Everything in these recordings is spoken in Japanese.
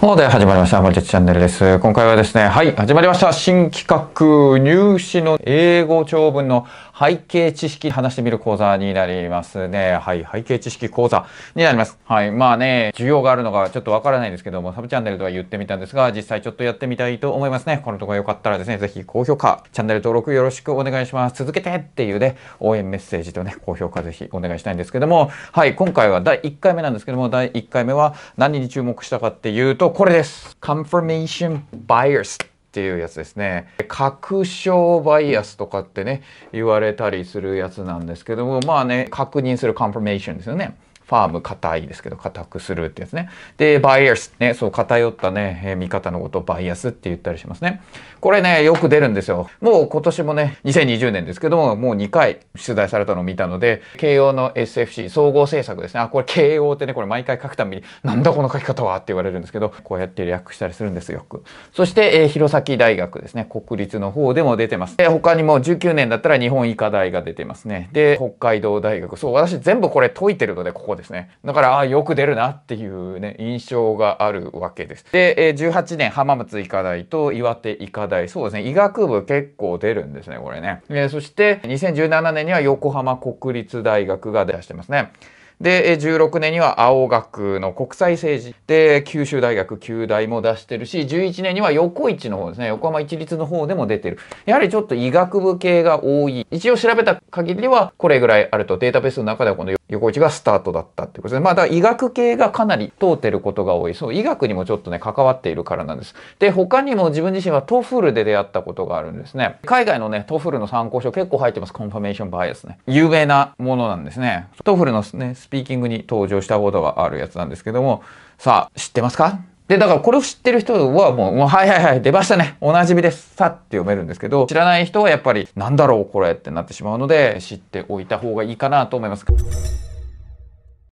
とうで始まりました。マジェチャンネルです。今回はですね、はい、始まりました。新企画、入試の英語長文の背景知識話してみる講座になりますね。はい、背景知識講座になります。はい、まあね、需要があるのがちょっとわからないんですけども、サブチャンネルでは言ってみたんですが、実際ちょっとやってみたいと思いますね。この動画良かったらですね、ぜひ高評価、チャンネル登録よろしくお願いします。続けてっていうね、応援メッセージとね、高評価ぜひお願いしたいんですけども、はい、今回は第1回目なんですけども、第1回目は何に注目したかっていうと、これです。Confirmation Bias。っていうやつですね確証バイアスとかってね言われたりするやつなんですけどもまあね確認するコンフォメーションですよねファーム硬いですけど硬くするってやつね。で、バイアスね、そう偏ったね、えー、見方のことをバイアスって言ったりしますね。これね、よく出るんですよ。もう今年もね、2020年ですけども、もう2回出題されたのを見たので、慶応の SFC、総合政策ですね。あ、これ慶応ってね、これ毎回書くたびに、なんだこの書き方はって言われるんですけど、こうやって略したりするんですよ、よく。そして、えー、弘前大学ですね、国立の方でも出てます。で、他にも19年だったら日本医科大が出てますね。で、北海道大学。そう、私全部これ解いてるので、ここですね。だから、ああ、よく出るなっていうね、印象があるわけです。で、え18年浜松医科大と岩手医科大、そうですね、医学部結構出るんですね、これね。えそして、2017年には横浜国立大学が出してますね。で、16年には青学の国際政治。で、九州大学、九大も出してるし、11年には横市の方ですね。横浜市立の方でも出てる。やはりちょっと医学部系が多い。一応調べた限りは、これぐらいあると。データベースの中ではこの横一がスタートだったってことでまあ、だ医学系がかなり通ってることが多い。そう、医学にもちょっとね、関わっているからなんです。で、他にも自分自身はトフルで出会ったことがあるんですね。海外のね、トフルの参考書結構入ってます。コンファメーションバイアスね。有名なものなんですね。トフルのね、スピーキングに登場したことがあるやつなんですけども、さあ、知ってますかで、だからこれを知ってる人はもう、もうはいはいはい、出ましたね。おなじみです。さって読めるんですけど、知らない人はやっぱり、なんだろうこれってなってしまうので、知っておいた方がいいかなと思います。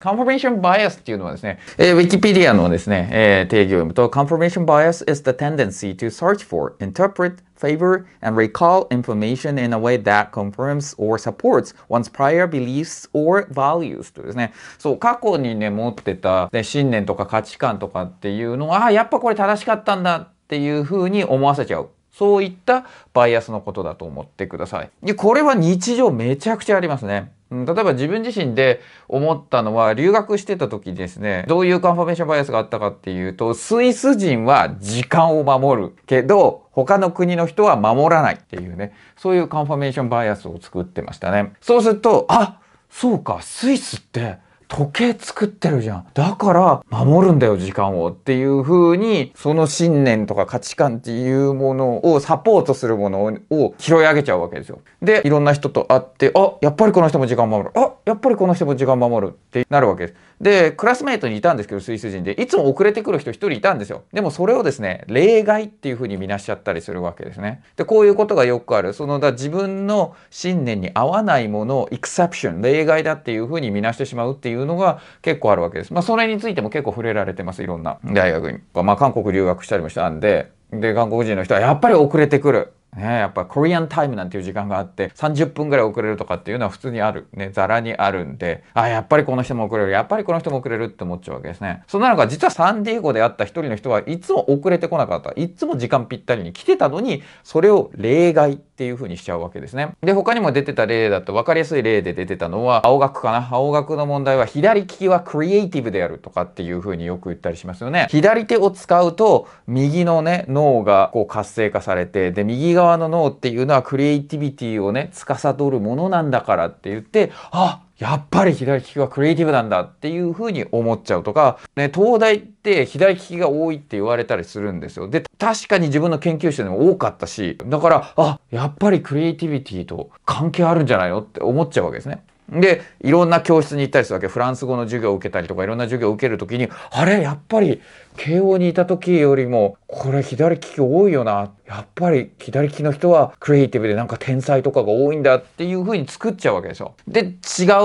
confirmation bias っていうのはですね、えー、Wikipedia のですね、えー、定義を読むと、confirmation bias is the tendency to search for, interpret, favor, and recall information in a way that confirms or supports one's prior beliefs or values とですね、そう、過去にね、持ってた、ね、信念とか価値観とかっていうのは、ああ、やっぱこれ正しかったんだっていうふうに思わせちゃう。そういったバイアスのことだと思ってください。これは日常めちゃくちゃありますね。例えば自分自身で思ったのは留学してた時ですねどういうカンファメーションバイアスがあったかっていうとスイス人は時間を守るけど他の国の人は守らないっていうねそういうカンファメーションバイアスを作ってましたねそうするとあそうかスイスって時計作ってるじゃん。だから守るんだよ時間をっていう風にその信念とか価値観っていうものをサポートするものを拾い上げちゃうわけですよ。で、いろんな人と会って、あ、やっぱりこの人も時間守る。あ、やっぱりこの人も時間守るってなるわけです。で、クラスメートにいたんですけど、スイス人で、いつも遅れてくる人1人いたんですよ。でもそれをですね、例外っていうふうに見なしちゃったりするわけですね。で、こういうことがよくある。その、だ自分の信念に合わないものをエクセプション、例外だっていうふうに見なしてしまうっていうのが結構あるわけです。まあ、それについても結構触れられてます、いろんな大学に。まあ、韓国留学したりもしたんで、で、韓国人の人はやっぱり遅れてくる。ね、やっぱコリアンタイムなんていう時間があって30分ぐらい遅れるとかっていうのは普通にあるねざらにあるんであやっぱりこの人も遅れるやっぱりこの人も遅れるって思っちゃうわけですねそんなのが実はサンディエゴであった一人の人はいつも遅れてこなかったいつも時間ぴったりに来てたのにそれを例外っていう風にしちゃうわけですねで他にも出てた例だと分かりやすい例で出てたのは青学かな青学の問題は左利きはクリエイティブであるとかっていう風によく言ったりしますよね左手を使うと右のね脳がこう活性化されてで右側側の脳っていうのはクリエイティビティをね司るものなんだからって言ってあやっぱり左利きはクリエイティブなんだっていうふうに思っちゃうとか、ね、東大って左利きが多いって言われたりするんですよ。で確かに自分の研究室でも多かったしだからあやっぱりクリエイティビティと関係あるんじゃないのって思っちゃうわけですね。でいろんな教室に行ったりするわけフランス語の授業を受けたりとかいろんな授業を受ける時にあれやっぱり慶応にいた時よりもこれ左利き多いよなやっぱり左利きの人はクリエイティブでなんか天才とかが多いんだっていうふうに作っちゃうわけでしょ。で違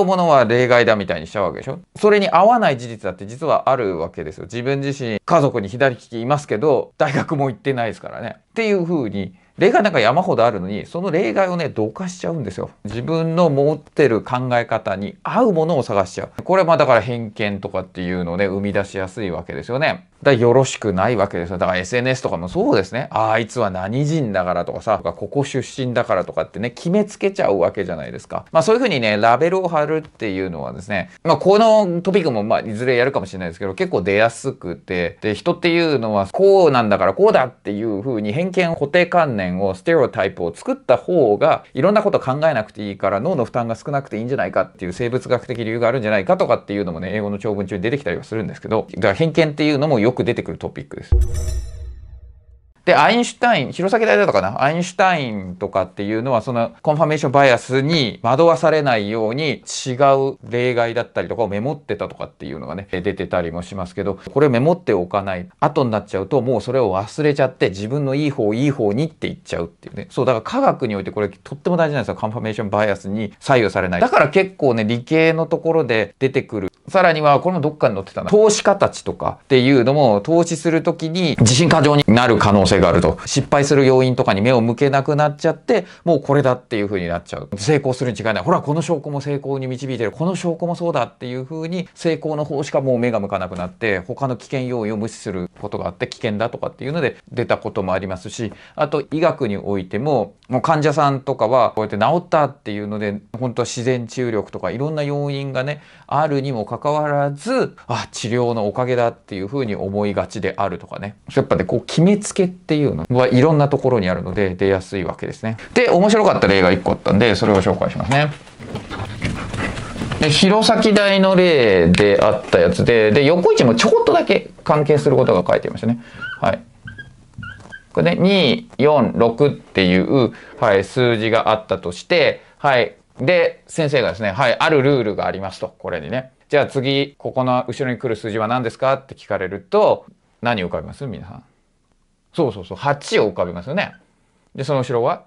うものは例外だみたいにしちゃうわけでしょ。それに合わない事実だって実はあるわけですよ。自分自身家族に左利きいますけど大学も行ってないですからね。っていうふうに例外なんか山ほどあるのに、その例外をね、どかしちゃうんですよ。自分の持ってる考え方に合うものを探しちゃう。これはまあだから偏見とかっていうのをね、生み出しやすいわけですよね。だよろしくないわけですよ。だから SNS とかもそうですね。あいつは何人だからとかさ、ここ出身だからとかってね、決めつけちゃうわけじゃないですか。まあそういうふうにね、ラベルを貼るっていうのはですね、まあこのトピックもまあいずれやるかもしれないですけど、結構出やすくて、で、人っていうのはこうなんだからこうだっていうふうに偏見固定観念をステレオタイプを作った方がいろんなこと考えなくていいから脳の負担が少なくていいんじゃないかっていう生物学的理由があるんじゃないかとかっていうのもね英語の長文中に出てきたりはするんですけどだから偏見っていうのもよく出てくるトピックです。でアインシュタイン弘前大だとかなアインシュタインとかっていうのはそのコンファメーションバイアスに惑わされないように違う例外だったりとかをメモってたとかっていうのがね出てたりもしますけどこれをメモっておかない後になっちゃうともうそれを忘れちゃって自分のいい方いい方にって言っちゃうっていうねそうだから科学においてこれとっても大事なんですよコンファメーションバイアスに左右されないだから結構ね理系のところで出てくるさらにはこれもどっかに載ってたな投資家たちとかっていうのも投資する時に自信過剰になる可能性があると失敗する要因とかに目を向けなくなっちゃってもうこれだっていう風になっちゃう成功するに違いないほらこの証拠も成功に導いてるこの証拠もそうだっていう風に成功の方しかもう目が向かなくなって他の危険要因を無視することがあって危険だとかっていうので出たこともありますしあと医学においてももう患者さんとかはこうやって治ったっていうので本当は自然治癒力とかいろんな要因がねあるにもかかわらずあ治療のおかげだっていう風に思いがちであるとかね。やっぱねこう決めつけっていうのはいろんなところにあるので出やすいわけですね。で、面白かった例が1個あったんで、それを紹介しますね。で弘前大の例であったやつで、で、横市もちょこっとだけ関係することが書いてましたね。はい。これね、246っていう、はい、数字があったとして、はい。で、先生がですね、はい、あるルールがありますと、これにね。じゃあ次、ここの後ろに来る数字は何ですかって聞かれると、何浮かびます皆さん。そうそうそう8を浮かべますよねでその後ろは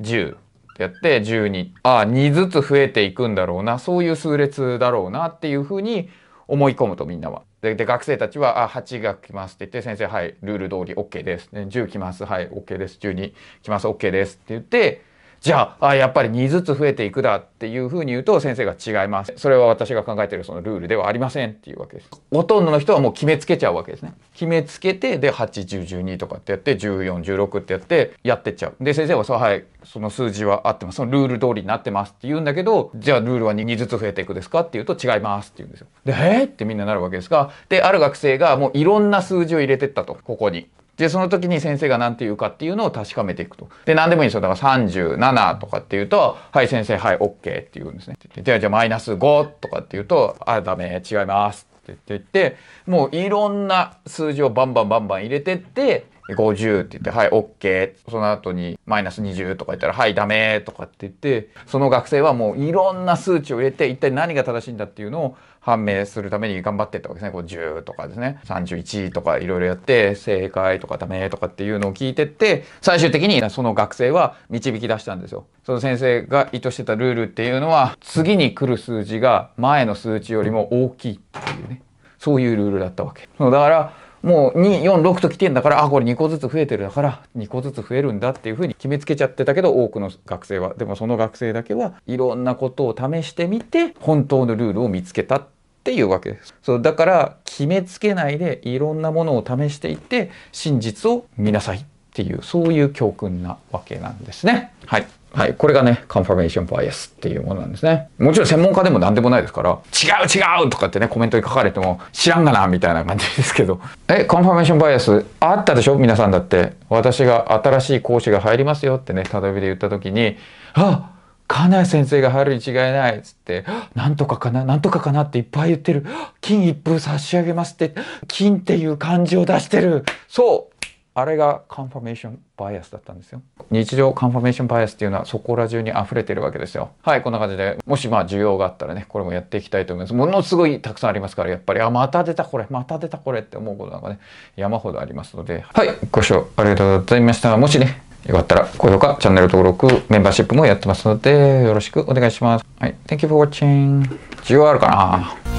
10ってやって12ああ2ずつ増えていくんだろうなそういう数列だろうなっていうふうに思い込むとみんなは。で学生たちは「あ8が来ます」って言って「先生はいルール通り OK です」で「10来ますはい OK です」「12来ます OK です」って言ってじゃあやっぱり2ずつ増えていくだっていうふうに言うと先生が違いますそれは私が考えてるそのルールではありませんっていうわけですほとんどの人はもう決めつけちゃうわけですね決めつけてで8012とかってやって1416ってやってやってっちゃうで先生はそうはいその数字は合ってますそのルール通りになってますって言うんだけどじゃあルールは 2, 2ずつ増えていくですかっていうと違いますって言うんですよでえー、ってみんななるわけですがである学生がもういろんな数字を入れてったとここにで、その時に先生が何て言うかっていうのを確かめていくと。で、何でもいいんですよ。だから37とかっていうと、はい、先生、はい、OK って言うんですね。で、じゃあ、じゃあマイナス5とかっていうと、あ、ダメ、違いますって言って、もういろんな数字をバンバンバンバン入れてって、50って言って、はい、OK。その後にマイナス20とか言ったら、はい、ダメとかって言って、その学生はもういろんな数値を入れて、一体何が正しいんだっていうのを判明するために頑張ってったわけですね。50とかですね。31とかいろいろやって、正解とかダメとかっていうのを聞いてって、最終的にその学生は導き出したんですよ。その先生が意図してたルールっていうのは、次に来る数字が前の数値よりも大きいっていうね。そういうルールだったわけ。だから、もう246と来てんだからあこれ2個ずつ増えてるだから2個ずつ増えるんだっていうふうに決めつけちゃってたけど多くの学生はでもその学生だけはいろんなことを試してみて本当のルールを見つけたっていうわけです。そうだから決めつけないでいろんなものを試していって真実を見なさいっていうそういう教訓なわけなんですね。はいはい。これがね、カンファメーションバイアスっていうものなんですね。もちろん専門家でも何でもないですから、違う違うとかってね、コメントに書かれても、知らんがな、みたいな感じですけど。え、カンファメーションバイアス、あったでしょ皆さんだって。私が新しい講師が入りますよってね、たどびで言った時に、あ金谷先生が入るに違いないっつって、なんとかかな、なんとかかなっていっぱい言ってる。金一風差し上げますって、金っていう漢字を出してる。そうあれがカンファメーションバイアスだったんですよ。日常カンファメーションバイアスっていうのはそこら中に溢れてるわけですよ。はい、こんな感じで、もしまあ需要があったらね、これもやっていきたいと思います。ものすごいたくさんありますから、やっぱり、あ、また出たこれ、また出たこれって思うことなんかね、山ほどありますので、はい、ご視聴ありがとうございました。もしね、よかったら高評価、チャンネル登録、メンバーシップもやってますので、よろしくお願いします。はい、Thank you for watching. 需要あるかな